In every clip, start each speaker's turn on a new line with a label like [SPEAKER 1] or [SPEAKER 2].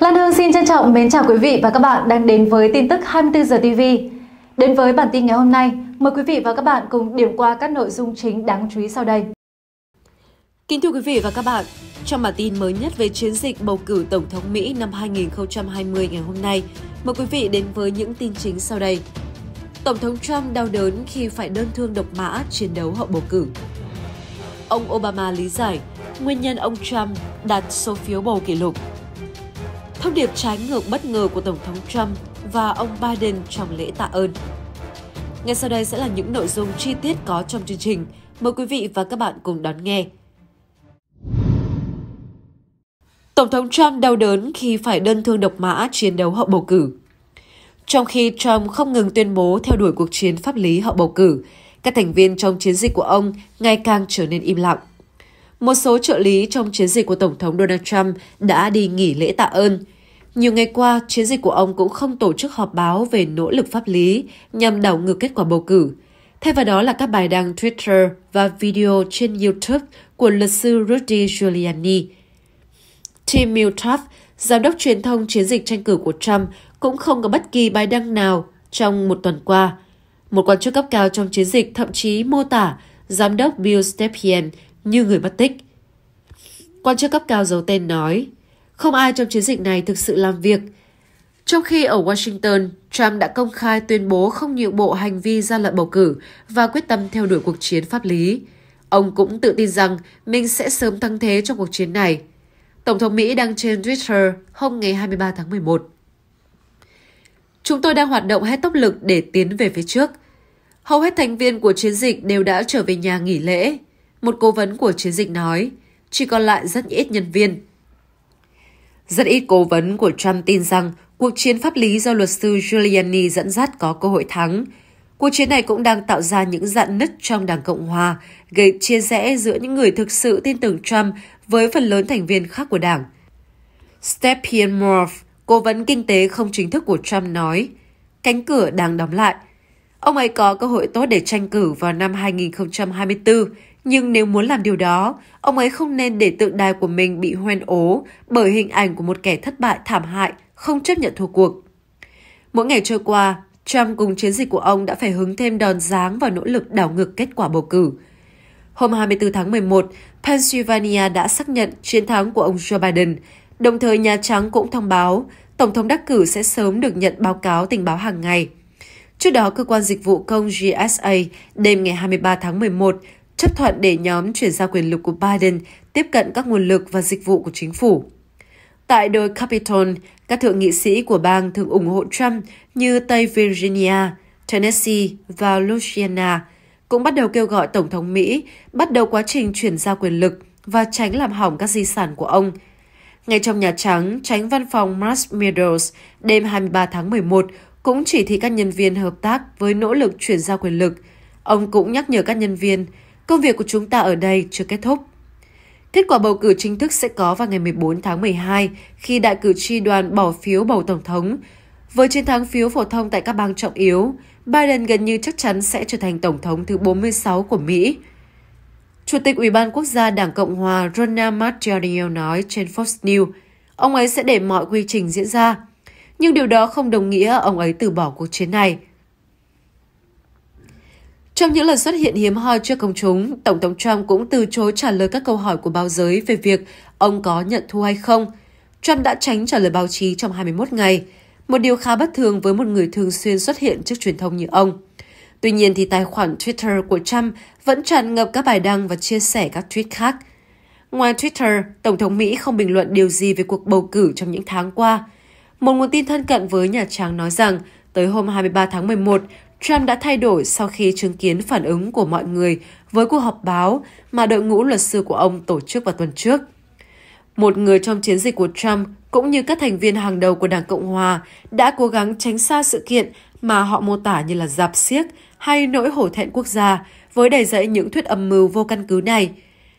[SPEAKER 1] Lan Hương xin trân trọng mến chào quý vị và các bạn đang đến với tin tức 24 giờ TV. Đến với bản tin ngày hôm nay, mời quý vị và các bạn cùng điểm qua các nội dung chính đáng chú ý sau đây. Kính thưa quý vị và các bạn, trong bản tin mới nhất về chiến dịch bầu cử Tổng thống Mỹ năm 2020 ngày hôm nay, mời quý vị đến với những tin chính sau đây. Tổng thống Trump đau đớn khi phải đơn thương độc mã chiến đấu hậu bầu cử. Ông Obama lý giải nguyên nhân ông Trump đạt số phiếu bầu kỷ lục thông điệp trái ngược bất ngờ của Tổng thống Trump và ông Biden trong lễ tạ ơn. Ngay sau đây sẽ là những nội dung chi tiết có trong chương trình. Mời quý vị và các bạn cùng đón nghe. Tổng thống Trump đau đớn khi phải đơn thương độc mã chiến đấu hậu bầu cử. Trong khi Trump không ngừng tuyên bố theo đuổi cuộc chiến pháp lý hậu bầu cử, các thành viên trong chiến dịch của ông ngày càng trở nên im lặng. Một số trợ lý trong chiến dịch của Tổng thống Donald Trump đã đi nghỉ lễ tạ ơn, nhiều ngày qua, chiến dịch của ông cũng không tổ chức họp báo về nỗ lực pháp lý nhằm đảo ngược kết quả bầu cử. Thay vào đó là các bài đăng Twitter và video trên YouTube của luật sư Rudy Giuliani. Tim Miltoff, giám đốc truyền thông chiến dịch tranh cử của Trump, cũng không có bất kỳ bài đăng nào trong một tuần qua. Một quan chức cấp cao trong chiến dịch thậm chí mô tả giám đốc Bill Stepien như người mất tích. Quan chức cấp cao giấu tên nói, không ai trong chiến dịch này thực sự làm việc. Trong khi ở Washington, Trump đã công khai tuyên bố không nhượng bộ hành vi gian lận bầu cử và quyết tâm theo đuổi cuộc chiến pháp lý. Ông cũng tự tin rằng mình sẽ sớm thắng thế trong cuộc chiến này. Tổng thống Mỹ đăng trên Twitter hôm ngày 23 tháng 11. Chúng tôi đang hoạt động hết tốc lực để tiến về phía trước. Hầu hết thành viên của chiến dịch đều đã trở về nhà nghỉ lễ. Một cố vấn của chiến dịch nói, chỉ còn lại rất ít nhân viên. Rất ít cố vấn của Trump tin rằng cuộc chiến pháp lý do luật sư Giuliani dẫn dắt có cơ hội thắng. Cuộc chiến này cũng đang tạo ra những dạn nứt trong Đảng Cộng Hòa, gây chia rẽ giữa những người thực sự tin tưởng Trump với phần lớn thành viên khác của đảng. Stephen Morph, cố vấn kinh tế không chính thức của Trump nói, cánh cửa đang đóng lại. Ông ấy có cơ hội tốt để tranh cử vào năm 2024 nhưng nếu muốn làm điều đó, ông ấy không nên để tượng đài của mình bị hoen ố bởi hình ảnh của một kẻ thất bại thảm hại, không chấp nhận thua cuộc. Mỗi ngày trôi qua, Trump cùng chiến dịch của ông đã phải hứng thêm đòn giáng vào nỗ lực đảo ngược kết quả bầu cử. Hôm 24 tháng 11, Pennsylvania đã xác nhận chiến thắng của ông Joe Biden, đồng thời Nhà Trắng cũng thông báo Tổng thống đắc cử sẽ sớm được nhận báo cáo tình báo hàng ngày. Trước đó, cơ quan dịch vụ công GSA đêm ngày 23 tháng 11 chấp thuận để nhóm chuyển giao quyền lực của Biden tiếp cận các nguồn lực và dịch vụ của chính phủ. Tại đồi Capitol, các thượng nghị sĩ của bang thường ủng hộ Trump như Tây Virginia, Tennessee và Louisiana cũng bắt đầu kêu gọi Tổng thống Mỹ bắt đầu quá trình chuyển giao quyền lực và tránh làm hỏng các di sản của ông. Ngay trong Nhà Trắng, tránh văn phòng Mark Meadows đêm 23 tháng 11 cũng chỉ thị các nhân viên hợp tác với nỗ lực chuyển giao quyền lực. Ông cũng nhắc nhở các nhân viên Công việc của chúng ta ở đây chưa kết thúc. Kết quả bầu cử chính thức sẽ có vào ngày 14 tháng 12 khi đại cử tri đoàn bỏ phiếu bầu Tổng thống. Với chiến thắng phiếu phổ thông tại các bang trọng yếu, Biden gần như chắc chắn sẽ trở thành Tổng thống thứ 46 của Mỹ. Chủ tịch Ủy ban Quốc gia Đảng Cộng hòa Ronald McDaniel nói trên Fox News, ông ấy sẽ để mọi quy trình diễn ra. Nhưng điều đó không đồng nghĩa ông ấy từ bỏ cuộc chiến này – trong những lần xuất hiện hiếm hoi trước công chúng, Tổng thống Trump cũng từ chối trả lời các câu hỏi của báo giới về việc ông có nhận thua hay không. Trump đã tránh trả lời báo chí trong 21 ngày, một điều khá bất thường với một người thường xuyên xuất hiện trước truyền thông như ông. Tuy nhiên thì tài khoản Twitter của Trump vẫn tràn ngập các bài đăng và chia sẻ các tweet khác. Ngoài Twitter, Tổng thống Mỹ không bình luận điều gì về cuộc bầu cử trong những tháng qua. Một nguồn tin thân cận với Nhà Trắng nói rằng, tới hôm 23 tháng 11, Trump đã thay đổi sau khi chứng kiến phản ứng của mọi người với cuộc họp báo mà đội ngũ luật sư của ông tổ chức vào tuần trước. Một người trong chiến dịch của Trump cũng như các thành viên hàng đầu của Đảng Cộng Hòa đã cố gắng tránh xa sự kiện mà họ mô tả như là dạp xiếc hay nỗi hổ thẹn quốc gia với đầy dẫy những thuyết âm mưu vô căn cứ này.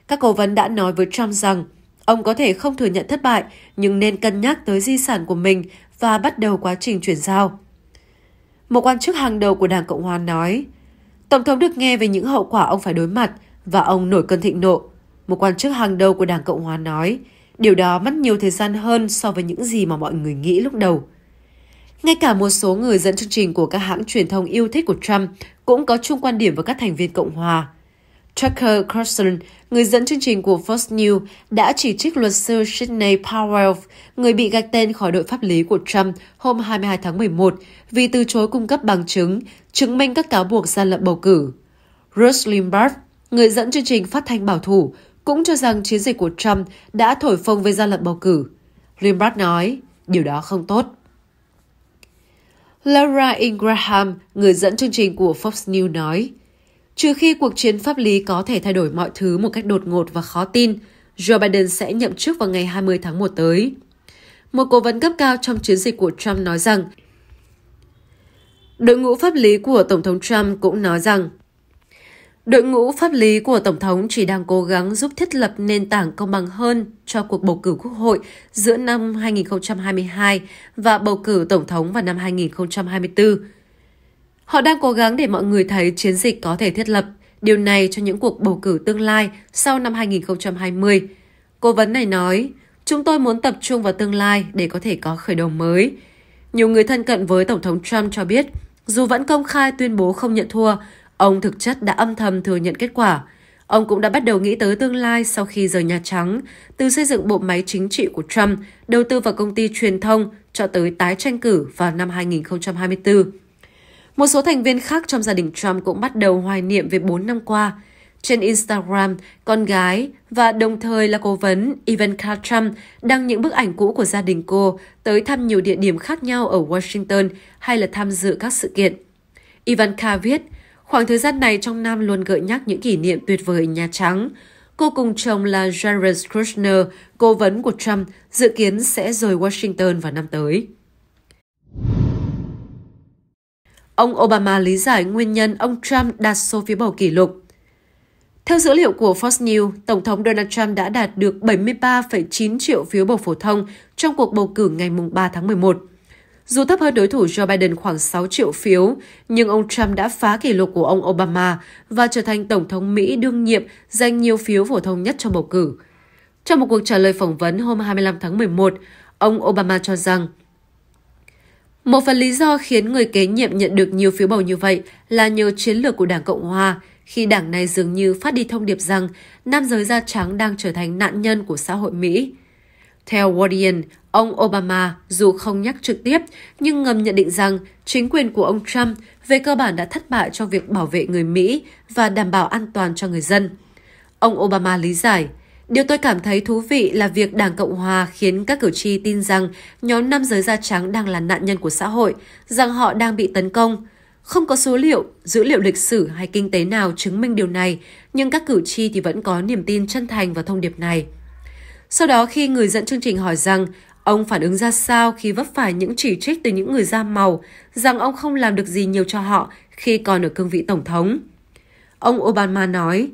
[SPEAKER 1] Các cố vấn đã nói với Trump rằng ông có thể không thừa nhận thất bại nhưng nên cân nhắc tới di sản của mình và bắt đầu quá trình chuyển giao. Một quan chức hàng đầu của Đảng Cộng hòa nói, Tổng thống được nghe về những hậu quả ông phải đối mặt và ông nổi cơn thịnh nộ. Một quan chức hàng đầu của Đảng Cộng hòa nói, điều đó mất nhiều thời gian hơn so với những gì mà mọi người nghĩ lúc đầu. Ngay cả một số người dẫn chương trình của các hãng truyền thông yêu thích của Trump cũng có chung quan điểm với các thành viên Cộng hòa – Tucker Carlson, người dẫn chương trình của Fox News, đã chỉ trích luật sư Sidney Powell, người bị gạch tên khỏi đội pháp lý của Trump hôm 22 tháng 11 vì từ chối cung cấp bằng chứng, chứng minh các cáo buộc gian lận bầu cử. Rush Limbaugh, người dẫn chương trình phát thanh bảo thủ, cũng cho rằng chiến dịch của Trump đã thổi phồng về gian lận bầu cử. Limbaugh nói, điều đó không tốt. Laura Ingraham, người dẫn chương trình của Fox News nói, trừ khi cuộc chiến pháp lý có thể thay đổi mọi thứ một cách đột ngột và khó tin, Joe Biden sẽ nhậm chức vào ngày 20 tháng 1 tới. Một cố vấn cấp cao trong chiến dịch của Trump nói rằng Đội ngũ pháp lý của Tổng thống Trump cũng nói rằng Đội ngũ pháp lý của Tổng thống chỉ đang cố gắng giúp thiết lập nền tảng công bằng hơn cho cuộc bầu cử quốc hội giữa năm 2022 và bầu cử Tổng thống vào năm 2024. Họ đang cố gắng để mọi người thấy chiến dịch có thể thiết lập điều này cho những cuộc bầu cử tương lai sau năm 2020. Cố vấn này nói, chúng tôi muốn tập trung vào tương lai để có thể có khởi đầu mới. Nhiều người thân cận với Tổng thống Trump cho biết, dù vẫn công khai tuyên bố không nhận thua, ông thực chất đã âm thầm thừa nhận kết quả. Ông cũng đã bắt đầu nghĩ tới tương lai sau khi rời Nhà Trắng, từ xây dựng bộ máy chính trị của Trump, đầu tư vào công ty truyền thông cho tới tái tranh cử vào năm 2024. Một số thành viên khác trong gia đình Trump cũng bắt đầu hoài niệm về 4 năm qua. Trên Instagram, con gái và đồng thời là cố vấn Ivanka Trump đăng những bức ảnh cũ của gia đình cô tới thăm nhiều địa điểm khác nhau ở Washington hay là tham dự các sự kiện. Ivanka viết, khoảng thời gian này trong năm luôn gợi nhắc những kỷ niệm tuyệt vời Nhà Trắng. Cô cùng chồng là Jared Kushner, cố vấn của Trump, dự kiến sẽ rời Washington vào năm tới. Ông Obama lý giải nguyên nhân ông Trump đạt số phiếu bầu kỷ lục. Theo dữ liệu của Fox News, Tổng thống Donald Trump đã đạt được 73,9 triệu phiếu bầu phổ thông trong cuộc bầu cử ngày 3 tháng 11. Dù thấp hơn đối thủ Joe Biden khoảng 6 triệu phiếu, nhưng ông Trump đã phá kỷ lục của ông Obama và trở thành Tổng thống Mỹ đương nhiệm giành nhiều phiếu phổ thông nhất trong bầu cử. Trong một cuộc trả lời phỏng vấn hôm 25 tháng 11, ông Obama cho rằng một phần lý do khiến người kế nhiệm nhận được nhiều phiếu bầu như vậy là nhờ chiến lược của Đảng Cộng Hòa, khi đảng này dường như phát đi thông điệp rằng nam giới da trắng đang trở thành nạn nhân của xã hội Mỹ. Theo Guardian, ông Obama dù không nhắc trực tiếp nhưng ngầm nhận định rằng chính quyền của ông Trump về cơ bản đã thất bại trong việc bảo vệ người Mỹ và đảm bảo an toàn cho người dân. Ông Obama lý giải – Điều tôi cảm thấy thú vị là việc Đảng Cộng Hòa khiến các cử tri tin rằng nhóm nam giới da trắng đang là nạn nhân của xã hội, rằng họ đang bị tấn công. Không có số liệu, dữ liệu lịch sử hay kinh tế nào chứng minh điều này, nhưng các cử tri thì vẫn có niềm tin chân thành vào thông điệp này. Sau đó khi người dẫn chương trình hỏi rằng ông phản ứng ra sao khi vấp phải những chỉ trích từ những người da màu rằng ông không làm được gì nhiều cho họ khi còn ở cương vị tổng thống. Ông Obama nói,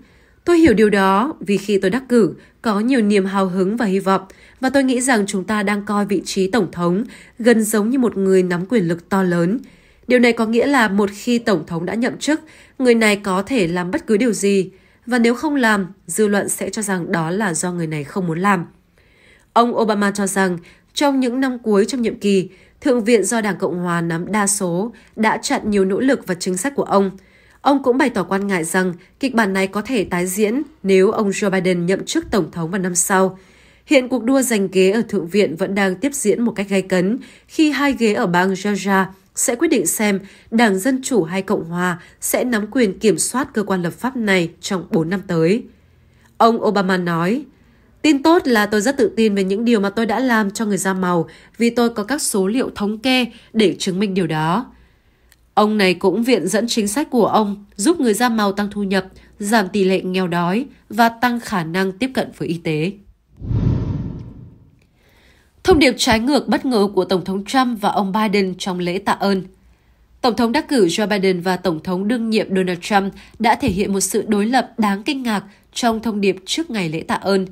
[SPEAKER 1] Tôi hiểu điều đó vì khi tôi đắc cử, có nhiều niềm hào hứng và hy vọng và tôi nghĩ rằng chúng ta đang coi vị trí tổng thống gần giống như một người nắm quyền lực to lớn. Điều này có nghĩa là một khi tổng thống đã nhậm chức, người này có thể làm bất cứ điều gì và nếu không làm, dư luận sẽ cho rằng đó là do người này không muốn làm. Ông Obama cho rằng trong những năm cuối trong nhiệm kỳ, Thượng viện do Đảng Cộng hòa nắm đa số đã chặn nhiều nỗ lực và chính sách của ông – Ông cũng bày tỏ quan ngại rằng kịch bản này có thể tái diễn nếu ông Joe Biden nhậm chức tổng thống vào năm sau. Hiện cuộc đua giành ghế ở Thượng viện vẫn đang tiếp diễn một cách gay cấn khi hai ghế ở bang Georgia sẽ quyết định xem Đảng Dân Chủ hay Cộng Hòa sẽ nắm quyền kiểm soát cơ quan lập pháp này trong 4 năm tới. Ông Obama nói, Tin tốt là tôi rất tự tin về những điều mà tôi đã làm cho người da màu vì tôi có các số liệu thống kê để chứng minh điều đó. Ông này cũng viện dẫn chính sách của ông giúp người da màu tăng thu nhập, giảm tỷ lệ nghèo đói và tăng khả năng tiếp cận với y tế. Thông điệp trái ngược bất ngờ của Tổng thống Trump và ông Biden trong lễ tạ ơn Tổng thống đắc cử Joe Biden và Tổng thống đương nhiệm Donald Trump đã thể hiện một sự đối lập đáng kinh ngạc trong thông điệp trước ngày lễ tạ ơn.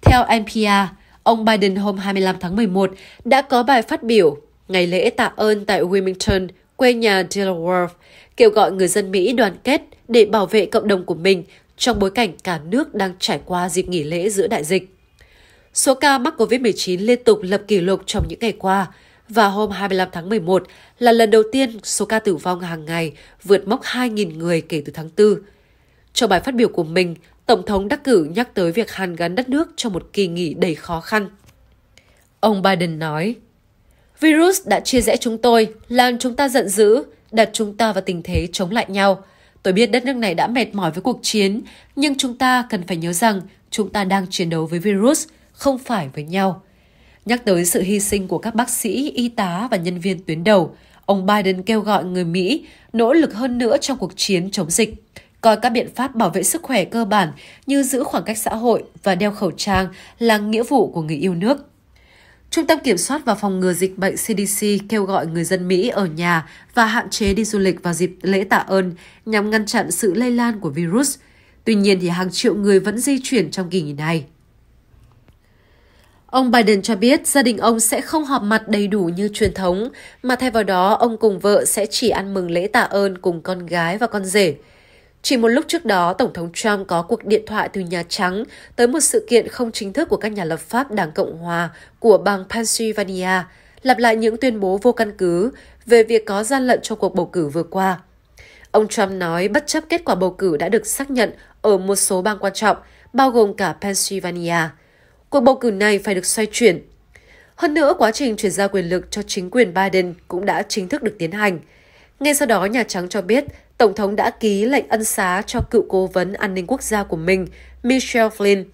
[SPEAKER 1] Theo NPR, ông Biden hôm 25 tháng 11 đã có bài phát biểu ngày lễ tạ ơn tại Wilmington, quê nhà Delaware, kêu gọi người dân Mỹ đoàn kết để bảo vệ cộng đồng của mình trong bối cảnh cả nước đang trải qua dịp nghỉ lễ giữa đại dịch. Số ca mắc COVID-19 liên tục lập kỷ lục trong những ngày qua và hôm 25 tháng 11 là lần đầu tiên số ca tử vong hàng ngày vượt mốc 2.000 người kể từ tháng 4. Trong bài phát biểu của mình, Tổng thống đắc cử nhắc tới việc hàn gắn đất nước trong một kỳ nghỉ đầy khó khăn. Ông Biden nói, Virus đã chia rẽ chúng tôi, làm chúng ta giận dữ, đặt chúng ta vào tình thế chống lại nhau. Tôi biết đất nước này đã mệt mỏi với cuộc chiến, nhưng chúng ta cần phải nhớ rằng chúng ta đang chiến đấu với virus, không phải với nhau. Nhắc tới sự hy sinh của các bác sĩ, y tá và nhân viên tuyến đầu, ông Biden kêu gọi người Mỹ nỗ lực hơn nữa trong cuộc chiến chống dịch, coi các biện pháp bảo vệ sức khỏe cơ bản như giữ khoảng cách xã hội và đeo khẩu trang là nghĩa vụ của người yêu nước. Trung tâm Kiểm soát và Phòng ngừa Dịch bệnh CDC kêu gọi người dân Mỹ ở nhà và hạn chế đi du lịch vào dịp lễ tạ ơn nhằm ngăn chặn sự lây lan của virus. Tuy nhiên, thì hàng triệu người vẫn di chuyển trong kỳ nghỉ này. Ông Biden cho biết gia đình ông sẽ không họp mặt đầy đủ như truyền thống, mà thay vào đó ông cùng vợ sẽ chỉ ăn mừng lễ tạ ơn cùng con gái và con rể. Chỉ một lúc trước đó, Tổng thống Trump có cuộc điện thoại từ Nhà Trắng tới một sự kiện không chính thức của các nhà lập pháp Đảng Cộng Hòa của bang Pennsylvania, lặp lại những tuyên bố vô căn cứ về việc có gian lận trong cuộc bầu cử vừa qua. Ông Trump nói bất chấp kết quả bầu cử đã được xác nhận ở một số bang quan trọng, bao gồm cả Pennsylvania. Cuộc bầu cử này phải được xoay chuyển. Hơn nữa, quá trình chuyển giao quyền lực cho chính quyền Biden cũng đã chính thức được tiến hành. Ngay sau đó, Nhà Trắng cho biết Tổng thống đã ký lệnh ân xá cho cựu cố vấn an ninh quốc gia của mình, Michelle Flynn.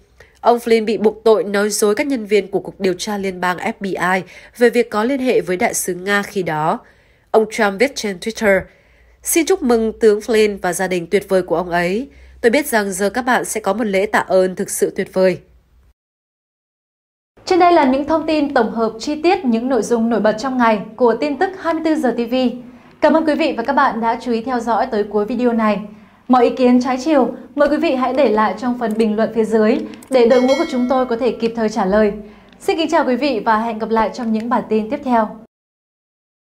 [SPEAKER 1] Ông Flynn bị buộc tội nói dối các nhân viên của Cục Điều tra Liên bang FBI về việc có liên hệ với đại sứ Nga khi đó. Ông Trump viết trên Twitter, Xin chúc mừng tướng Flynn và gia đình tuyệt vời của ông ấy. Tôi biết rằng giờ các bạn sẽ có một lễ tạ ơn thực sự tuyệt vời. Trên đây là những thông tin tổng hợp chi tiết những nội dung nổi bật trong ngày của tin tức 24 giờ TV. Cảm ơn quý vị và các bạn đã chú ý theo dõi tới cuối video này. Mọi ý kiến trái chiều, mời quý vị hãy để lại trong phần bình luận phía dưới để đội ngũ của chúng tôi có thể kịp thời trả lời. Xin kính chào quý vị và hẹn gặp lại trong những bản tin tiếp theo.